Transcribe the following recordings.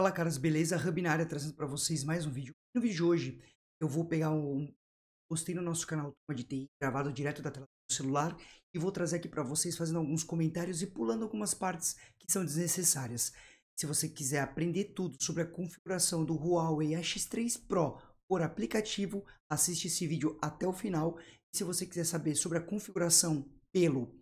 Fala caras, beleza? Rabinária trazendo para vocês mais um vídeo. No vídeo de hoje eu vou pegar um... postei no nosso canal de TI, gravado direto da tela do celular e vou trazer aqui para vocês fazendo alguns comentários e pulando algumas partes que são desnecessárias. Se você quiser aprender tudo sobre a configuração do Huawei X3 Pro por aplicativo, assiste esse vídeo até o final. E se você quiser saber sobre a configuração pelo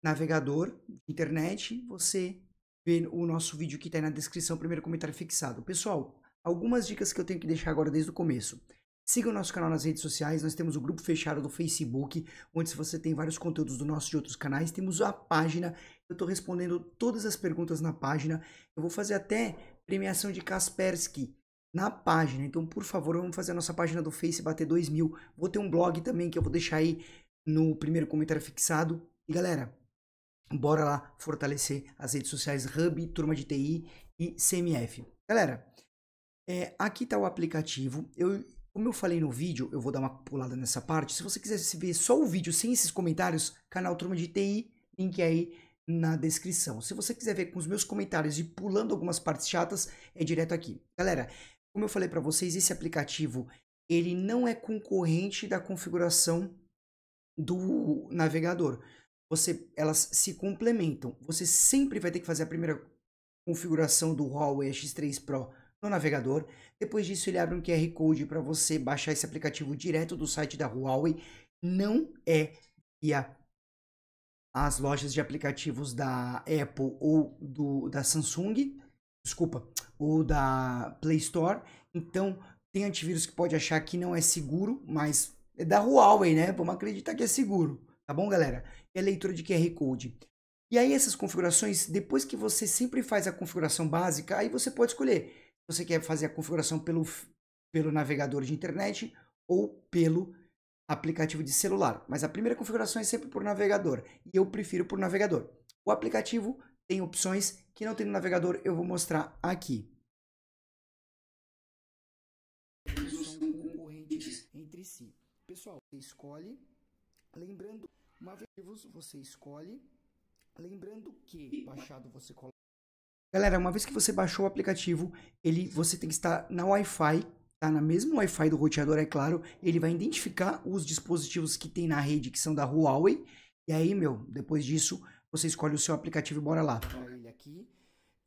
navegador, internet, você ver o nosso vídeo que está aí na descrição, primeiro comentário fixado. Pessoal, algumas dicas que eu tenho que deixar agora desde o começo. Siga o nosso canal nas redes sociais, nós temos o grupo fechado do Facebook, onde você tem vários conteúdos do nosso e de outros canais. Temos a página, eu estou respondendo todas as perguntas na página. Eu vou fazer até premiação de Kaspersky na página. Então, por favor, vamos fazer a nossa página do Face bater 2 mil. Vou ter um blog também que eu vou deixar aí no primeiro comentário fixado. E galera, Bora lá fortalecer as redes sociais Hub, Turma de TI e CMF. Galera, é, aqui está o aplicativo. Eu, como eu falei no vídeo, eu vou dar uma pulada nessa parte. Se você quiser ver só o vídeo sem esses comentários, canal Turma de TI, link aí na descrição. Se você quiser ver com os meus comentários e pulando algumas partes chatas, é direto aqui. Galera, como eu falei para vocês, esse aplicativo ele não é concorrente da configuração do navegador você, elas se complementam. Você sempre vai ter que fazer a primeira configuração do Huawei X3 Pro no navegador. Depois disso, ele abre um QR Code para você baixar esse aplicativo direto do site da Huawei. Não é via as lojas de aplicativos da Apple ou do, da Samsung, desculpa, ou da Play Store. Então, tem antivírus que pode achar que não é seguro, mas é da Huawei, né? Vamos acreditar que é seguro tá bom, galera? É leitura de QR Code. E aí essas configurações, depois que você sempre faz a configuração básica, aí você pode escolher se você quer fazer a configuração pelo, pelo navegador de internet ou pelo aplicativo de celular. Mas a primeira configuração é sempre por navegador, e eu prefiro por navegador. O aplicativo tem opções que não tem no navegador, eu vou mostrar aqui. São concorrentes entre si. Pessoal, escolhe, lembrando uma vez você escolhe, lembrando que baixado você coloca. Galera, uma vez que você baixou o aplicativo, ele você tem que estar na Wi-Fi tá na mesma Wi-Fi do roteador, é claro, ele vai identificar os dispositivos que tem na rede, que são da Huawei, e aí, meu, depois disso, você escolhe o seu aplicativo e bora lá. Ele aqui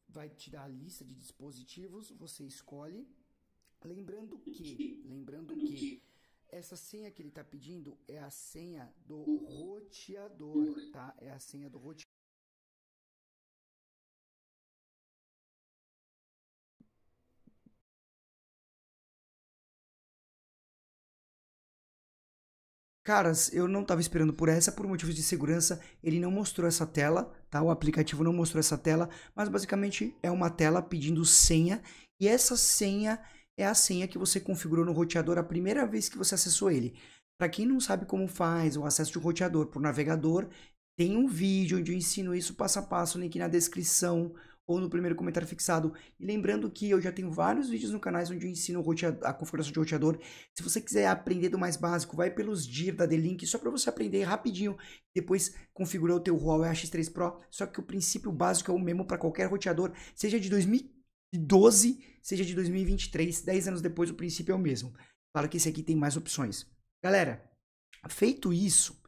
vai te dar a lista de dispositivos, você escolhe, lembrando que, lembrando que essa senha que ele está pedindo é a senha do roteador, tá? É a senha do roteador. Caras, eu não estava esperando por essa, por motivos de segurança, ele não mostrou essa tela, tá? O aplicativo não mostrou essa tela, mas basicamente é uma tela pedindo senha, e essa senha é a senha que você configurou no roteador a primeira vez que você acessou ele. Para quem não sabe como faz o acesso de um roteador por navegador, tem um vídeo onde eu ensino isso passo a passo, link na descrição ou no primeiro comentário fixado. E lembrando que eu já tenho vários vídeos no canal onde eu ensino a configuração de roteador. Se você quiser aprender do mais básico, vai pelos DIR da D-Link, só para você aprender rapidinho. Depois configurar o teu Huawei h 3 Pro, só que o princípio básico é o mesmo para qualquer roteador, seja de 2015, de 12, seja de 2023, 10 anos depois o princípio é o mesmo. Claro que esse aqui tem mais opções. Galera, feito isso,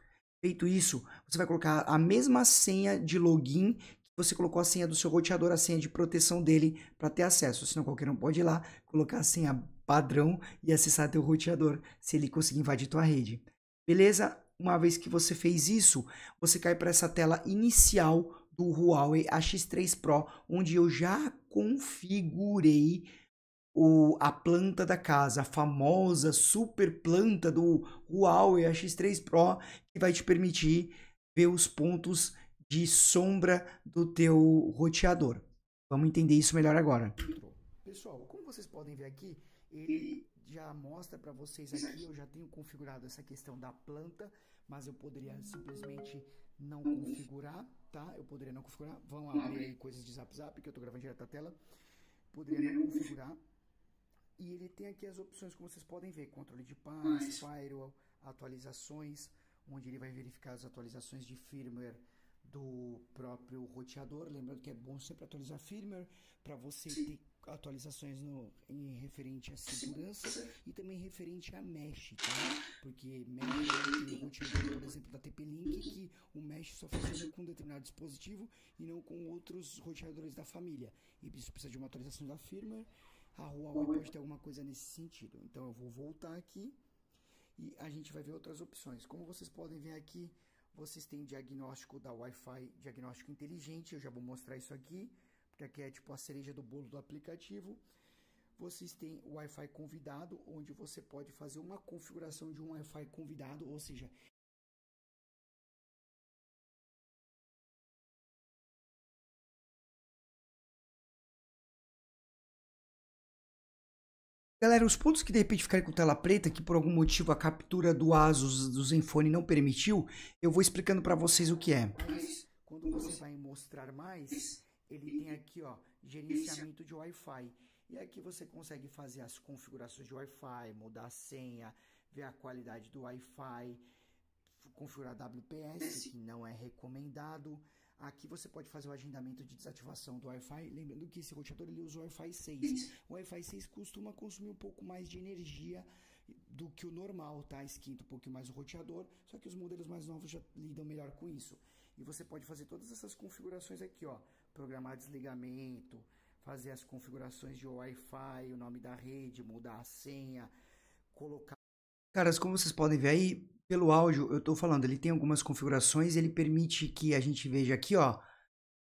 feito isso, você vai colocar a mesma senha de login que você colocou a senha do seu roteador, a senha de proteção dele para ter acesso. Senão qualquer um pode ir lá, colocar a senha padrão e acessar teu roteador se ele conseguir invadir tua rede. Beleza? Uma vez que você fez isso, você cai para essa tela inicial do Huawei AX3 Pro, onde eu já configurei o, a planta da casa, a famosa super planta do Huawei ax 3 Pro, que vai te permitir ver os pontos de sombra do teu roteador. Vamos entender isso melhor agora. Pessoal, como vocês podem ver aqui, ele já mostra para vocês aqui, eu já tenho configurado essa questão da planta, mas eu poderia simplesmente não configurar, tá? Eu poderia não configurar. Vão abrir aí coisas de zap zap, que eu tô gravando direto da tela. Poderia não configurar. E ele tem aqui as opções, como vocês podem ver, controle de paz, firewall, atualizações, onde ele vai verificar as atualizações de firmware do próprio roteador. Lembrando que é bom sempre atualizar firmware para você ter atualizações no, em referente à segurança e também referente à mesh, tá? Porque mesh é o por exemplo, da TP-Link, uhum. que o mesh só funciona com um determinado dispositivo e não com outros roteadores da família. E isso precisa de uma atualização da firmware. A Huawei pode ter alguma coisa nesse sentido. Então eu vou voltar aqui e a gente vai ver outras opções. Como vocês podem ver aqui, vocês têm diagnóstico da Wi-Fi, diagnóstico inteligente, eu já vou mostrar isso aqui que é tipo a cereja do bolo do aplicativo. Vocês têm o Wi-Fi convidado, onde você pode fazer uma configuração de um Wi-Fi convidado, ou seja, Galera, os pontos que de repente ficarem com tela preta, que por algum motivo a captura do ASUS do Zenfone não permitiu, eu vou explicando para vocês o que é. Quando você vai mostrar mais, ele uhum. tem aqui, ó, gerenciamento de Wi-Fi. E aqui você consegue fazer as configurações de Wi-Fi, mudar a senha, ver a qualidade do Wi-Fi, configurar WPS, que não é recomendado. Aqui você pode fazer o agendamento de desativação do Wi-Fi, lembrando que esse roteador ele usa o Wi-Fi 6. O Wi-Fi 6 costuma consumir um pouco mais de energia do que o normal, tá? Esquenta um pouquinho mais o roteador, só que os modelos mais novos já lidam melhor com isso. E você pode fazer todas essas configurações aqui, ó programar desligamento, fazer as configurações de Wi-Fi, o nome da rede, mudar a senha, colocar. Caras, como vocês podem ver aí pelo áudio, eu estou falando, ele tem algumas configurações, ele permite que a gente veja aqui, ó.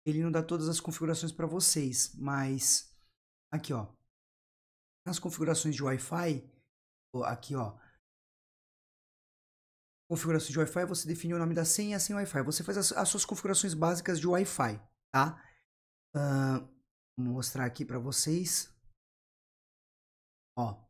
Ele não dá todas as configurações para vocês, mas aqui, ó. Nas configurações de Wi-Fi, aqui, ó. Configurações de Wi-Fi, você define o nome da senha sem senha Wi-Fi. Você faz as, as suas configurações básicas de Wi-Fi, tá? Uh, vou mostrar aqui para vocês. Ó.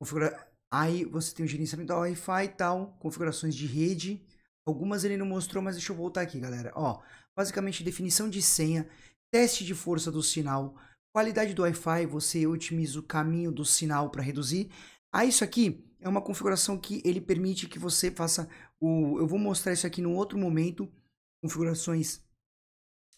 Configura... Aí você tem o gerenciamento da Wi-Fi e tal, configurações de rede. Algumas ele não mostrou, mas deixa eu voltar aqui, galera. Ó, basicamente definição de senha, teste de força do sinal, qualidade do Wi-Fi, você otimiza o caminho do sinal para reduzir. Ah, isso aqui é uma configuração que ele permite que você faça o. Eu vou mostrar isso aqui num outro momento. Configurações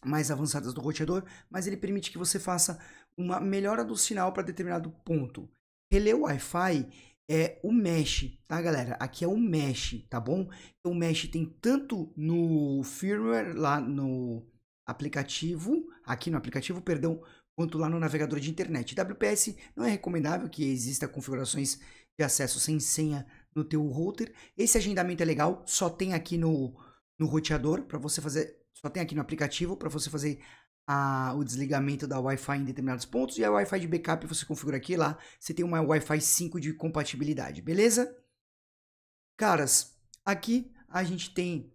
mais avançadas do roteador, mas ele permite que você faça uma melhora do sinal para determinado ponto. Relé Wi-Fi é o mesh, tá galera? Aqui é o mesh, tá bom? Então, o mesh tem tanto no firmware lá no aplicativo, aqui no aplicativo, perdão, quanto lá no navegador de internet. WPS não é recomendável que exista configurações de acesso sem senha no teu router. Esse agendamento é legal, só tem aqui no no roteador para você fazer. Só tem aqui no aplicativo para você fazer a, o desligamento da Wi-Fi em determinados pontos. E a Wi-Fi de backup você configura aqui lá. Você tem uma Wi-Fi 5 de compatibilidade, beleza? Caras, aqui a gente tem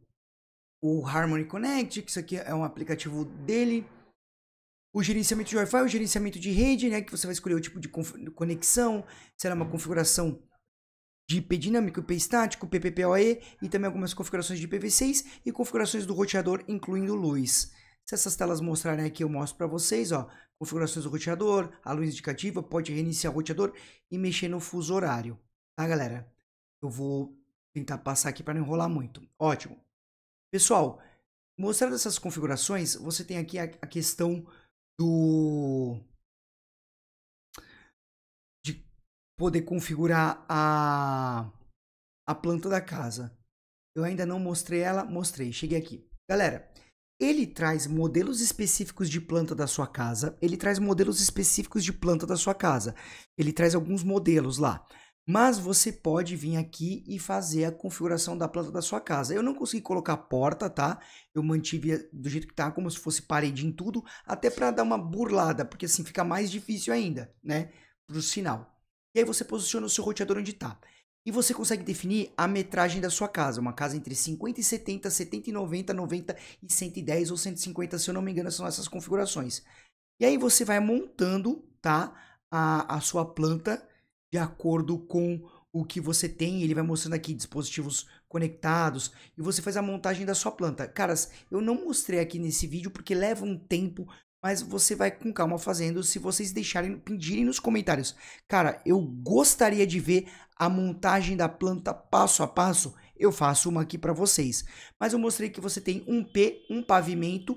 o Harmony Connect, que isso aqui é um aplicativo dele. O gerenciamento de Wi-Fi, o gerenciamento de rede, né? Que você vai escolher o tipo de conexão, será uma configuração de IP dinâmico, IP estático, PPPoE e também algumas configurações de IPv6 e configurações do roteador, incluindo luz. Se essas telas mostrarem aqui, eu mostro para vocês, ó, configurações do roteador, a luz indicativa, pode reiniciar o roteador e mexer no fuso horário, tá galera? Eu vou tentar passar aqui para não enrolar muito. Ótimo. Pessoal, mostrando essas configurações, você tem aqui a, a questão do poder configurar a, a planta da casa. Eu ainda não mostrei ela, mostrei, cheguei aqui. Galera, ele traz modelos específicos de planta da sua casa, ele traz modelos específicos de planta da sua casa, ele traz alguns modelos lá. Mas você pode vir aqui e fazer a configuração da planta da sua casa. Eu não consegui colocar porta, tá? Eu mantive do jeito que tá, como se fosse parede em tudo, até para dar uma burlada, porque assim fica mais difícil ainda, né? Pro sinal. E aí você posiciona o seu roteador onde está. E você consegue definir a metragem da sua casa. Uma casa entre 50 e 70, 70 e 90, 90 e 110 ou 150, se eu não me engano, são essas configurações. E aí você vai montando tá, a, a sua planta de acordo com o que você tem, ele vai mostrando aqui dispositivos conectados e você faz a montagem da sua planta. Caras, eu não mostrei aqui nesse vídeo porque leva um tempo mas você vai com calma fazendo se vocês deixarem, pedirem nos comentários. Cara, eu gostaria de ver a montagem da planta passo a passo. Eu faço uma aqui para vocês. Mas eu mostrei que você tem um P, um pavimento,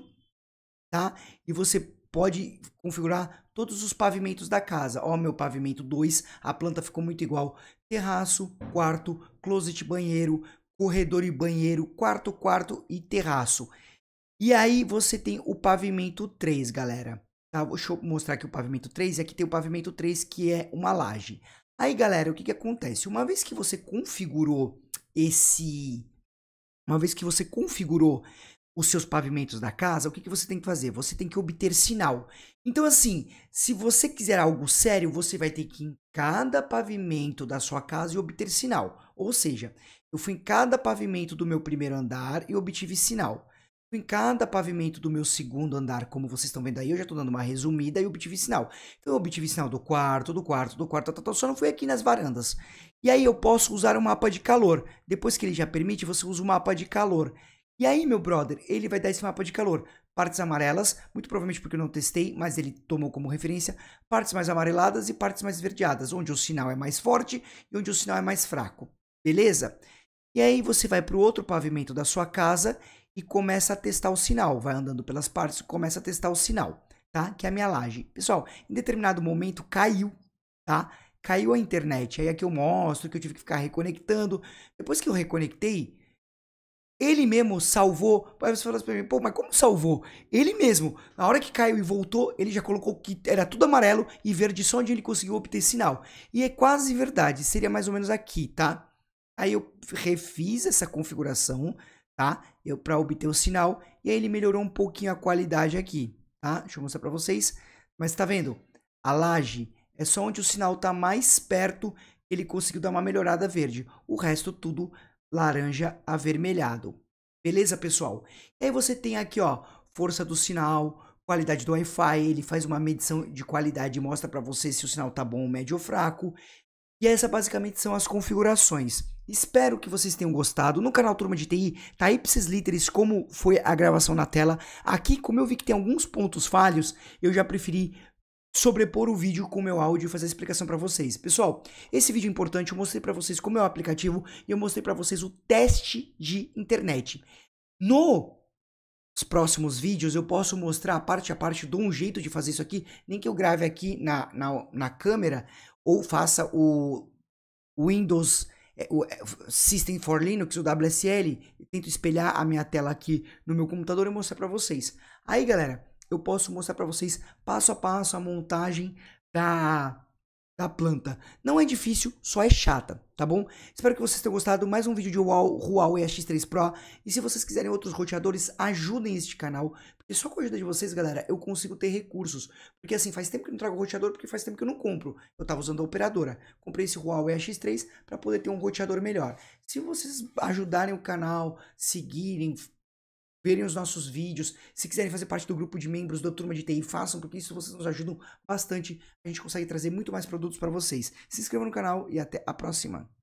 tá? E você pode configurar todos os pavimentos da casa. Ó, meu pavimento 2, a planta ficou muito igual. Terraço, quarto, closet, banheiro, corredor e banheiro, quarto, quarto e terraço. E aí você tem o pavimento 3, galera. Tá? Deixa eu mostrar aqui o pavimento 3 e aqui tem o pavimento 3 que é uma laje. Aí, galera, o que, que acontece? Uma vez que você configurou esse... Uma vez que você configurou os seus pavimentos da casa, o que, que você tem que fazer? Você tem que obter sinal. Então, assim, se você quiser algo sério, você vai ter que ir em cada pavimento da sua casa e obter sinal. Ou seja, eu fui em cada pavimento do meu primeiro andar e obtive sinal em cada pavimento do meu segundo andar, como vocês estão vendo aí, eu já estou dando uma resumida e obtive sinal. Então eu obtive sinal do quarto, do quarto, do quarto, Tá, só não fui aqui nas varandas. E aí eu posso usar o um mapa de calor. Depois que ele já permite, você usa o um mapa de calor. E aí, meu brother, ele vai dar esse mapa de calor. Partes amarelas, muito provavelmente porque eu não testei, mas ele tomou como referência, partes mais amareladas e partes mais verdeadas, onde o sinal é mais forte e onde o sinal é mais fraco. Beleza? E aí você vai para o outro pavimento da sua casa e começa a testar o sinal. Vai andando pelas partes, começa a testar o sinal, tá? Que é a minha laje. Pessoal, em determinado momento caiu, tá? Caiu a internet. Aí aqui é eu mostro que eu tive que ficar reconectando. Depois que eu reconectei, ele mesmo salvou. Aí você fala assim pra mim, pô, mas como salvou? Ele mesmo, na hora que caiu e voltou, ele já colocou que era tudo amarelo e verde só onde ele conseguiu obter sinal. E é quase verdade, seria mais ou menos aqui, tá? Aí eu refiz essa configuração, tá? Eu para obter o sinal e aí ele melhorou um pouquinho a qualidade aqui, tá? Deixa eu mostrar para vocês. Mas tá vendo? A laje é só onde o sinal tá mais perto ele conseguiu dar uma melhorada verde. O resto tudo laranja avermelhado. Beleza, pessoal? E aí você tem aqui, ó, força do sinal, qualidade do Wi-Fi, ele faz uma medição de qualidade e mostra para você se o sinal tá bom, médio ou fraco. E essa basicamente são as configurações. Espero que vocês tenham gostado. No canal Turma de TI, tá ipsis literis como foi a gravação na tela. Aqui, como eu vi que tem alguns pontos falhos, eu já preferi sobrepor o vídeo com o meu áudio e fazer a explicação para vocês. Pessoal, esse vídeo é importante, eu mostrei para vocês como é o aplicativo e eu mostrei para vocês o teste de internet. No os próximos vídeos eu posso mostrar parte a parte, de um jeito de fazer isso aqui, nem que eu grave aqui na, na, na câmera ou faça o Windows é, o é, System for Linux, o WSL, tento espelhar a minha tela aqui no meu computador e mostrar para vocês. Aí, galera, eu posso mostrar para vocês passo a passo a montagem da da planta. Não é difícil, só é chata, tá bom? Espero que vocês tenham gostado. Mais um vídeo de Huawei X3 Pro. E se vocês quiserem outros roteadores, ajudem este canal. Porque só com a ajuda de vocês, galera, eu consigo ter recursos. Porque assim, faz tempo que eu não trago roteador, porque faz tempo que eu não compro. Eu tava usando a operadora. Comprei esse Huawei X3 para poder ter um roteador melhor. Se vocês ajudarem o canal, seguirem, verem os nossos vídeos. Se quiserem fazer parte do grupo de membros da Turma de TI, façam, porque isso vocês nos ajudam bastante. A gente consegue trazer muito mais produtos para vocês. Se inscreva no canal e até a próxima.